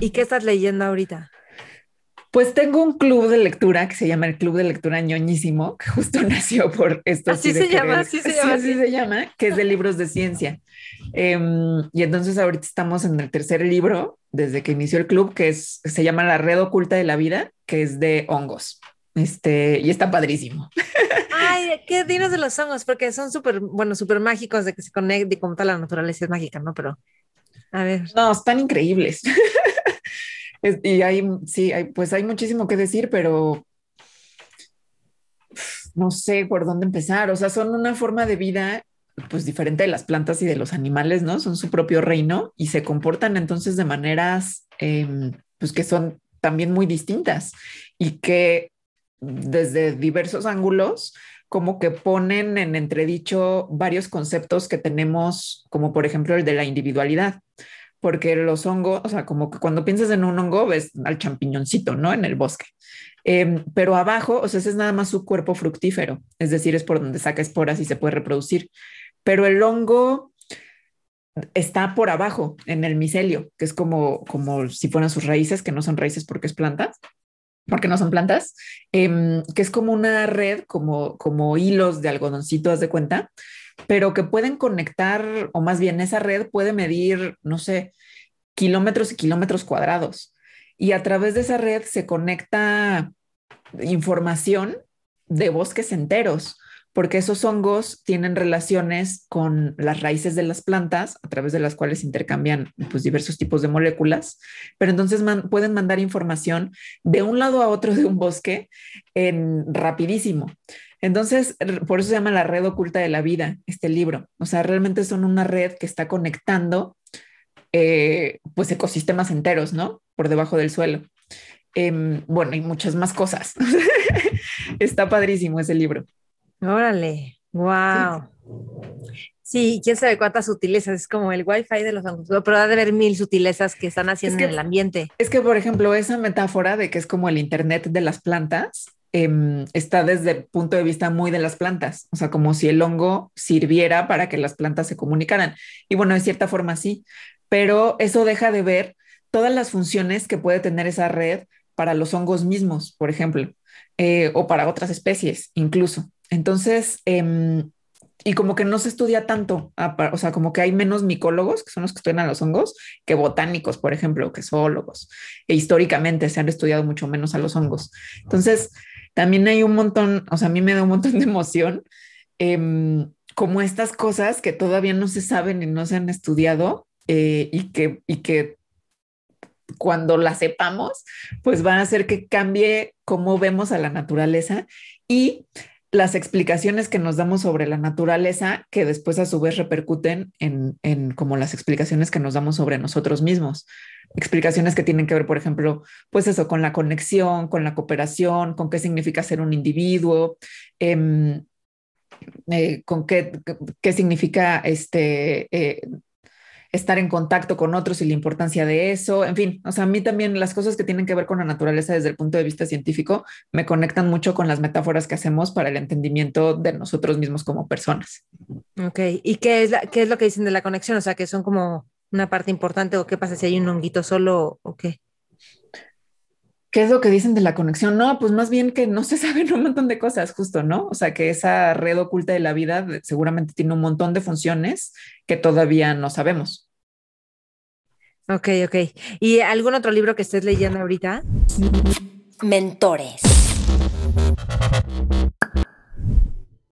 ¿Y qué estás leyendo ahorita? Pues tengo un club de lectura que se llama el Club de Lectura Ñoñísimo, que justo nació por esto. Así, se llama, así se llama, así se llama, que es de libros de ciencia. Em, y entonces ahorita estamos en el tercer libro desde que inició el club, que es, se llama La Red Oculta de la Vida, que es de hongos. Este, y está padrísimo. Ay, qué dinos de los hongos, porque son súper, bueno, súper mágicos de que se conecte y como tal la naturaleza es mágica, ¿no? Pero a ver. No, están increíbles. y hay, sí, pues hay muchísimo que decir, pero no sé por dónde empezar. O sea, son una forma de vida pues diferente de las plantas y de los animales, ¿no? Son su propio reino y se comportan entonces de maneras em, pues que son también muy distintas y que desde diversos ángulos como que ponen en entredicho varios conceptos que tenemos, como por ejemplo el de la individualidad, porque los hongos, o sea, como que cuando piensas en un hongo ves al champiñoncito, ¿no? En el bosque. Em, pero abajo, o sea, ese es nada más su cuerpo fructífero, es decir, es por donde saca esporas y se puede reproducir. Pero el hongo está por abajo, en el micelio, que es como, como si fueran sus raíces, que no son raíces porque es planta porque no son plantas, em, que es como una red, como, como hilos de algodoncito, haz de cuenta, pero que pueden conectar, o más bien esa red puede medir, no sé, kilómetros y kilómetros cuadrados. Y a través de esa red se conecta información de bosques enteros porque esos hongos tienen relaciones con las raíces de las plantas a través de las cuales intercambian pues, diversos tipos de moléculas, pero entonces pueden mandar información de un lado a otro de un bosque en rapidísimo. Entonces, por eso se llama la red oculta de la vida, este libro. O sea, realmente son una red que está conectando eh, pues ecosistemas enteros, ¿no? Por debajo del suelo. Em, bueno, y muchas más cosas. está padrísimo ese libro. Órale, wow. Sí. quién sabe cuántas sutilezas, es como el wifi de los hongos. pero ha de haber mil sutilezas que están haciendo en el ambiente. Es que, por ejemplo, esa metáfora de que es como el internet de las plantas, em, está desde el punto de vista muy de las plantas, o sea, como si el hongo sirviera para que las plantas se comunicaran. Y bueno, de cierta forma sí, pero eso deja de ver todas las funciones que puede tener esa red para los hongos mismos, por ejemplo, eh, o para otras especies incluso. Entonces, em, y como que no se estudia tanto, o sea, como que hay menos micólogos, que son los que estudian a los hongos, que botánicos, por ejemplo, que zoólogos. E históricamente se han estudiado mucho menos a los hongos. Entonces, también hay un montón, o sea, a mí me da un montón de emoción, em, como estas cosas que todavía no se saben y no se han estudiado eh, y, que, y que cuando las sepamos, pues van a hacer que cambie cómo vemos a la naturaleza y las explicaciones que nos damos sobre la naturaleza, que después a su vez repercuten en, como las explicaciones que nos damos sobre nosotros mismos. Explicaciones que tienen que ver, por ejemplo, pues eso, con la conexión, con la cooperación, con qué significa ser un individuo, em, eh, con qué, qué significa este, eh, estar en contacto con otros y la importancia de eso. En fin, o sea, a mí también las cosas que tienen que ver con la naturaleza desde el punto de vista científico me conectan mucho con las metáforas que hacemos para el entendimiento de nosotros mismos como personas. Ok, ¿y qué es, qué es lo que dicen de la conexión? O sea, que son como una parte importante o qué pasa si hay un honguito solo o qué? ¿Qué es lo que dicen de la conexión? No, pues más bien que no se saben un montón de cosas, justo, ¿no? O sea, que esa red oculta de la vida seguramente tiene un montón de funciones que todavía no sabemos. Ok, ok. ¿Y algún otro libro que estés leyendo ahorita? Mentores.